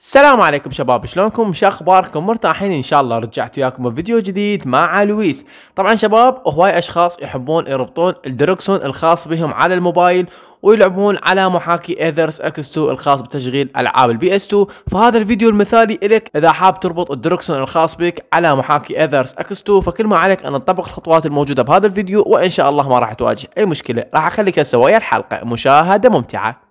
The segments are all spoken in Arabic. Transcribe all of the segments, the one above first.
السلام عليكم شباب شلونكم شو اخباركم مرتاحين ان شاء الله رجعت وياكم بفيديو جديد مع لويس طبعا شباب هواي اشخاص يحبون يربطون الدركسون الخاص بهم على الموبايل ويلعبون على محاكي ايذرس اكس 2 الخاص بتشغيل العاب البي اس 2 فهذا الفيديو المثالي لك اذا حاب تربط الدركسون الخاص بك على محاكي ايذرس اكس 2 فكل ما عليك ان تطبق الخطوات الموجوده بهذا الفيديو وان شاء الله ما راح تواجه اي مشكله راح اخليك هسه ويا الحلقه مشاهده ممتعه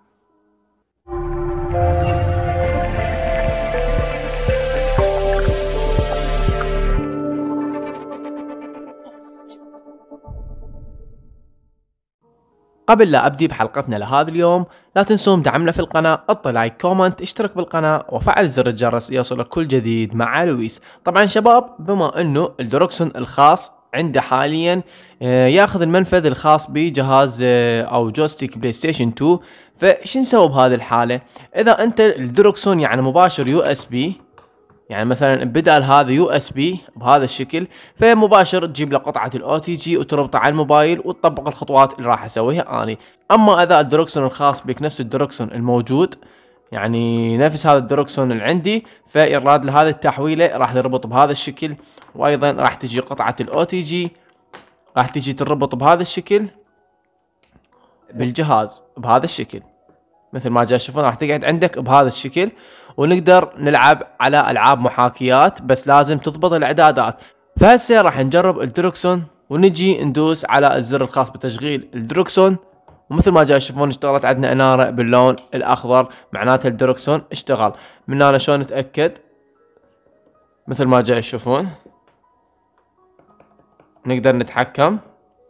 قبل لا أبدي بحلقتنا لهذا اليوم لا تنسون دعمنا في القناة اضغط لايك كومنت اشترك بالقناة وفعل زر الجرس ليصلك كل جديد مع لويس طبعا شباب بما انه الدروكسون الخاص عنده حاليا آه، ياخذ المنفذ الخاص بجهاز آه، او جوستيك بلاي ستيشن 2 فشو نسوي بهذه الحالة اذا انت الدروكسون يعني مباشر يو اس بي يعني مثلا بدل هذا يو اس بي بهذا الشكل فمباشر تجيب له قطعه الاو تي جي وتربطه على الموبايل وتطبق الخطوات اللي راح اسويها اني اما اذا الدروكسون الخاص بك نفس الدروكسون الموجود يعني نفس هذا الدروكسون اللي عندي فإيراد لهذه التحويلة راح تربط بهذا الشكل وأيضا راح تجي قطعة الأو تي جي راح تجي تربط بهذا الشكل بالجهاز بهذا الشكل مثل ما جاي تشوفون راح تقعد عندك بهذا الشكل ونقدر نلعب على العاب محاكيات بس لازم تضبط الاعدادات فهسه راح نجرب الدركسون ونجي ندوس على الزر الخاص بتشغيل الدركسون ومثل ما جاي تشوفون اشتغلت عندنا اناره باللون الاخضر معناته الدركسون اشتغل من هنا شلون نتاكد مثل ما جاي تشوفون نقدر نتحكم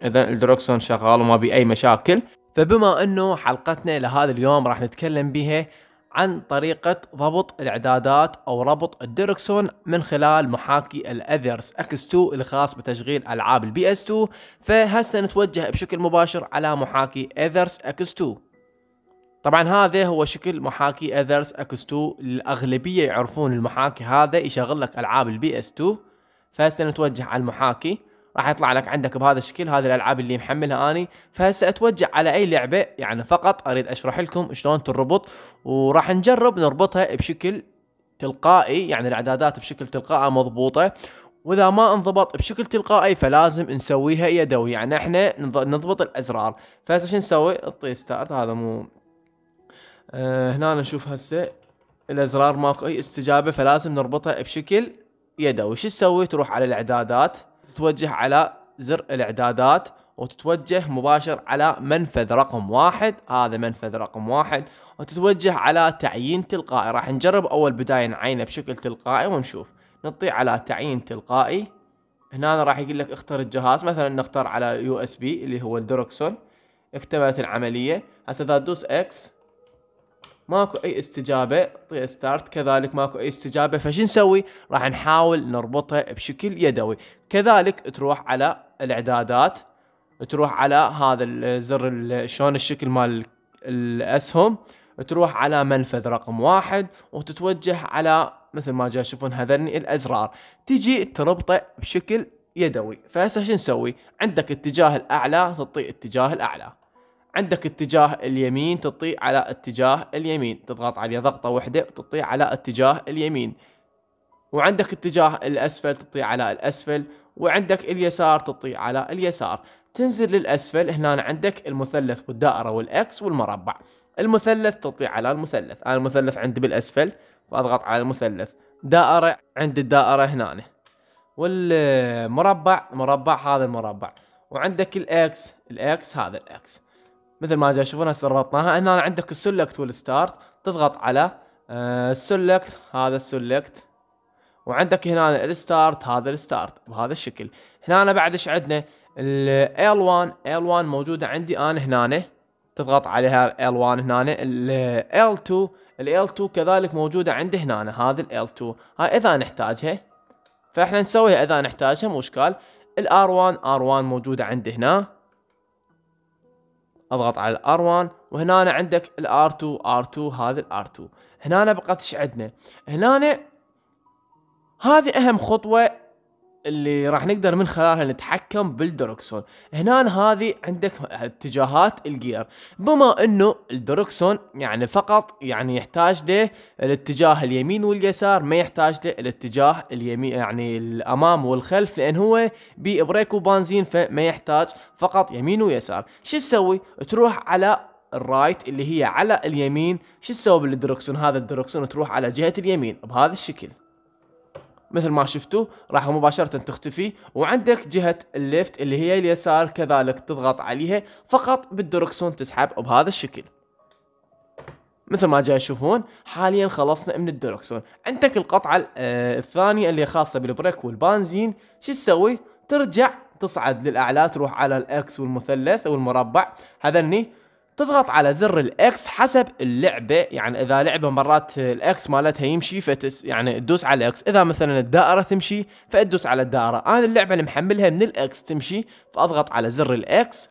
اذا الدركسون شغال وما بي اي مشاكل فبما انه حلقتنا لهذا اليوم راح نتكلم بها عن طريقة ضبط الإعدادات أو ربط الدركسون من خلال محاكي الاذرس أكس X2 الخاص بتشغيل ألعاب البي اس 2 فهسه نتوجه بشكل مباشر على محاكي اذرس أكس X2 طبعا هذا هو شكل محاكي اذرس أكس X2 الأغلبية يعرفون المحاكي هذا يشغل لك ألعاب البي اس 2 فهسه نتوجه على المحاكي راح يطلع لك عندك بهذا الشكل هذه الالعاب اللي محملها اني فهسه اتوجه على اي لعبه يعني فقط اريد اشرح لكم شلون تربط وراح نجرب نربطها بشكل تلقائي يعني الاعدادات بشكل تلقائي مضبوطه واذا ما انضبط بشكل تلقائي فلازم نسويها يدوي يعني احنا نضبط الازرار فهسه شو نسوي اعطي ستارت هذا مو أه هنا نشوف هسه الازرار ماكو اي استجابه فلازم نربطها بشكل يدوي شو تسوي تروح على الاعدادات تتوجه على زر الاعدادات وتتوجه مباشر على منفذ رقم واحد هذا منفذ رقم واحد وتتوجه على تعيين تلقائي راح نجرب اول بداية نعينه بشكل تلقائي ونشوف نطي على تعيين تلقائي هنا راح يقول لك اختر الجهاز مثلا نختار على يو اس بي اللي هو الدروكسون اكتملت العملية هسه اذا تدوس اكس ماكو اي استجابه طي ستارت كذلك ماكو اي استجابه فشو نسوي راح نحاول نربطها بشكل يدوي كذلك تروح على الاعدادات تروح على هذا الزر شلون الشكل مال الاسهم تروح على منفذ رقم واحد وتتوجه على مثل ما جاي تشوفون هذني الازرار تجي تربطه بشكل يدوي فهسه شو نسوي عندك اتجاه الاعلى تعطي اتجاه الاعلى عندك اتجاه اليمين تطي على اتجاه اليمين تضغط عليه ضغطة واحدة وتطي على اتجاه اليمين وعندك اتجاه الأسفل تطي على الأسفل وعندك اليسار تطي على اليسار تنزل للأسفل هنا عندك المثلث والدائرة والإكس والمربع المثلث تطي على المثلث أنا المثلث عندي بالأسفل فأضغط على المثلث دائرة عند الدائرة هنا والمربع مربع هذا المربع وعندك الإكس الإكس هذا الإكس مثل ما جاي شوفون هسه ربطناها هنا عندك السلكت والستارت تضغط على آه، السلكت هذا السلكت وعندك هنا الستارت هذا الستارت بهذا الشكل هنا أنا بعد ايش عندنا ال L1 L1 موجودة عندي انا هنا تضغط عليها L1 هنا ال L2 ال L2 كذلك موجودة عندي هنا هذا ال L2 هاي اذا نحتاجها فاحنا نسويها اذا نحتاجها مو اشكال ال R1 R1 موجودة عندي هنا اضغط على الار1 وهنا أنا عندك الار2 ار2 هذا الار2 هنا أنا بقى ايش عندنا هنا هذه اهم خطوة اللي راح نقدر من خلالها نتحكم بالدركسون هنا هذه عندك اتجاهات الجير بما انه الدركسون يعني فقط يعني يحتاج له الاتجاه اليمين واليسار ما يحتاج له الاتجاه اليمين يعني الامام والخلف لان هو ببريك وبنزين فما يحتاج فقط يمين ويسار شو تسوي تروح على الرايت اللي هي على اليمين شو تسوي بالدركسون هذا الدركسون تروح على جهة اليمين بهذا الشكل مثل ما شفتوا راح مباشرة تختفي وعندك جهة الليفت اللي هي اليسار كذلك تضغط عليها فقط بالدركسون تسحب بهذا الشكل مثل ما جاي تشوفون حاليا خلصنا من الدركسون عندك القطعة آه، الثانية اللي خاصة بالبريك والبنزين شو تسوي ترجع تصعد للاعلى تروح على الاكس والمثلث والمربع هذني تضغط على زر الاكس حسب اللعبه يعني اذا لعبه مرات الاكس مالتها يمشي فتس يعني تدوس على الاكس اذا مثلا الدائره تمشي فتدوس على الدائره انا اللعبه اللي محملها من الاكس تمشي فاضغط على زر الاكس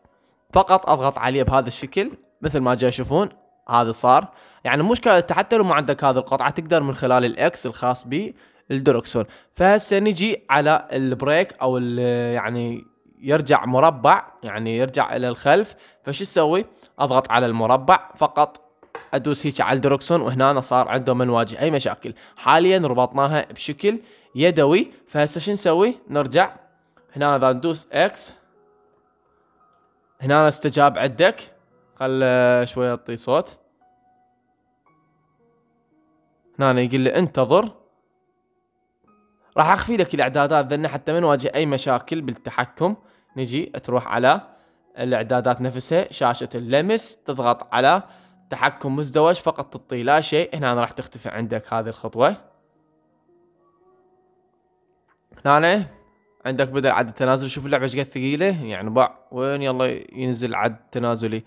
فقط اضغط عليه بهذا الشكل مثل ما تشوفون هذا صار يعني المشكله حتى لو ما عندك هذه القطعه تقدر من خلال الاكس الخاص بي الدركسون فهسه نجي على البريك او يعني يرجع مربع يعني يرجع الى الخلف فشو تسوي اضغط على المربع فقط ادوس هيك على الدركسون وهنا صار عنده من نواجه اي مشاكل حاليا ربطناها بشكل يدوي فهسه شو نسوي نرجع هنا اذا ندوس اكس هنا استجاب عندك خل شويه اعطي صوت هنا يقول لي انتظر راح اخفي لك الاعدادات ذنه حتى ما نواجه اي مشاكل بالتحكم نجي تروح على الاعدادات نفسها شاشة اللمس تضغط على تحكم مزدوج فقط تطي لا شيء هنا راح تختفي عندك هذه الخطوة هنا عندك بدل عد التنازل شوف اللعبة شقد ثقيلة يعني بع وين يلا ينزل عد تنازلي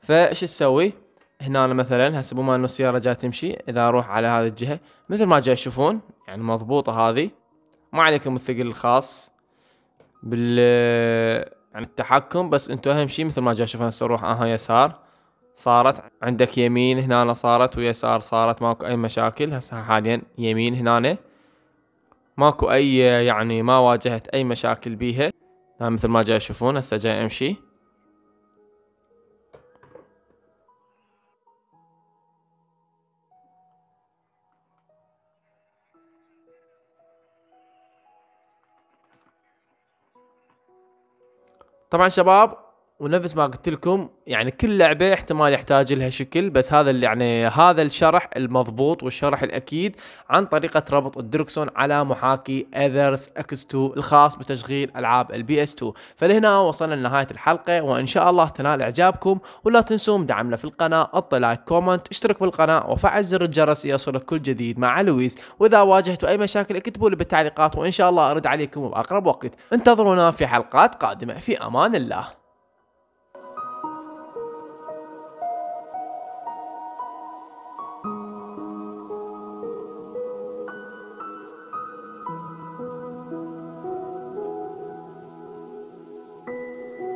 فايش تسوي هنا مثلا هسه بما انه السيارة جاية تمشي اذا اروح على هذه الجهة مثل ما جاي تشوفون يعني مضبوطة هذه ما عليكم الثقل الخاص بال عن التحكم بس انتو اهم شيء مثل ما جا هسه روح اها يسار صارت عندك يمين هنا صارت ويسار صارت ماكو اي مشاكل هسه حاليا يمين هنا ماكو اي يعني ما واجهت اي مشاكل بيها مثل ما جاي تشوفون هسه جاي امشي طبعا شباب ونفس ما قلت لكم يعني كل لعبه احتمال يحتاج لها شكل بس هذا اللي يعني هذا الشرح المضبوط والشرح الاكيد عن طريقه ربط الدركسون على محاكي اذرز اكس 2 الخاص بتشغيل العاب البي اس 2 فلهنا وصلنا لنهايه الحلقه وان شاء الله تنال اعجابكم ولا تنسون دعمنا في القناه اعطوا لايك كومنت اشترك بالقناه وفعل زر الجرس ليصلك كل جديد مع لويس واذا واجهتوا اي مشاكل اكتبوا لي بالتعليقات وان شاء الله ارد عليكم باقرب وقت انتظرونا في حلقات قادمه في امان الله